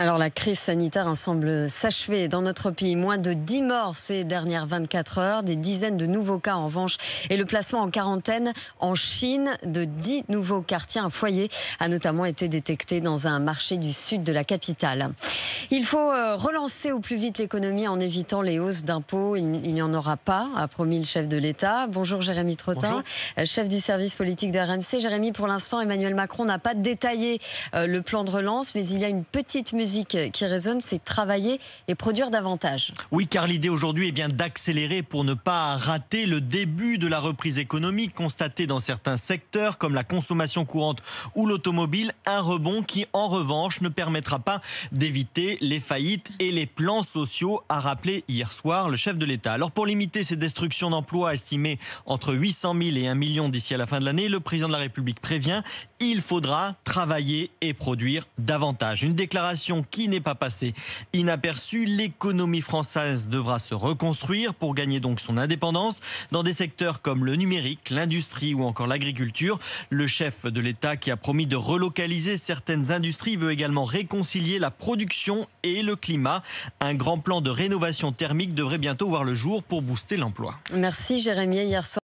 Alors la crise sanitaire hein, semble s'achever dans notre pays. Moins de 10 morts ces dernières 24 heures, des dizaines de nouveaux cas en revanche et le placement en quarantaine en Chine de 10 nouveaux quartiers. Un foyer a notamment été détecté dans un marché du sud de la capitale. Il faut euh, relancer au plus vite l'économie en évitant les hausses d'impôts. Il n'y en aura pas, a promis le chef de l'État. Bonjour Jérémy Trottin, euh, chef du service politique de RMC. Jérémy, pour l'instant, Emmanuel Macron n'a pas détaillé euh, le plan de relance, mais il y a une petite mesure qui résonne, c'est travailler et produire davantage. Oui, car l'idée aujourd'hui est bien d'accélérer pour ne pas rater le début de la reprise économique constatée dans certains secteurs comme la consommation courante ou l'automobile, un rebond qui en revanche ne permettra pas d'éviter les faillites et les plans sociaux, a rappelé hier soir le chef de l'État. Alors pour limiter ces destructions d'emplois estimées entre 800 000 et 1 million d'ici à la fin de l'année, le président de la République prévient, il faudra travailler et produire davantage. Une déclaration qui n'est pas passée inaperçue. L'économie française devra se reconstruire pour gagner donc son indépendance dans des secteurs comme le numérique, l'industrie ou encore l'agriculture. Le chef de l'État qui a promis de relocaliser certaines industries veut également réconcilier la production et le climat. Un grand plan de rénovation thermique devrait bientôt voir le jour pour booster l'emploi. Merci Jérémy. Hier soir...